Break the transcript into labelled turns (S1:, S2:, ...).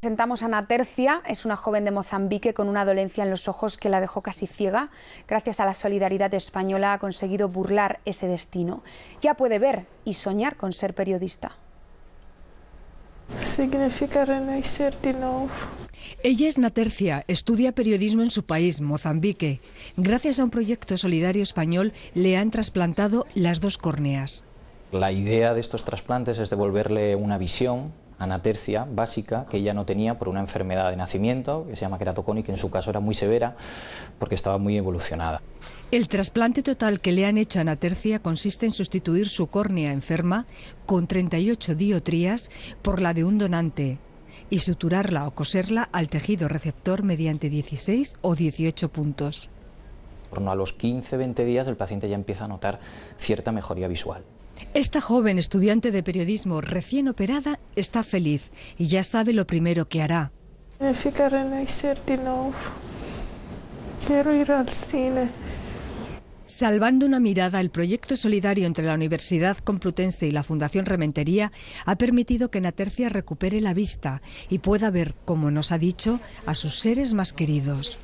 S1: Presentamos a Natercia, es una joven de Mozambique con una dolencia en los ojos que la dejó casi ciega. Gracias a la solidaridad española ha conseguido burlar ese destino. Ya puede ver y soñar con ser periodista.
S2: Significa
S3: renacer de
S2: Ella es Natercia, estudia periodismo en su país, Mozambique. Gracias a un proyecto solidario español le han trasplantado las dos
S4: córneas. La idea de estos trasplantes es devolverle una visión anatercia básica que ella no tenía por una enfermedad de nacimiento que se llama queratocónica, que en su caso era muy severa porque estaba muy evolucionada.
S2: El trasplante total que le han hecho a Anatercia consiste en sustituir su córnea enferma con 38 diotrías por la de un donante y suturarla o coserla al tejido receptor mediante 16 o 18
S4: puntos torno a los 15, 20 días el paciente ya empieza a notar cierta mejoría visual.
S2: Esta joven estudiante de periodismo recién operada está feliz y ya sabe lo primero que hará.
S3: Me de nuevo. Quiero ir al cine.
S2: Salvando una mirada, el proyecto solidario entre la Universidad Complutense y la Fundación Rementería ha permitido que Natercia recupere la vista y pueda ver, como nos ha dicho, a sus seres más queridos.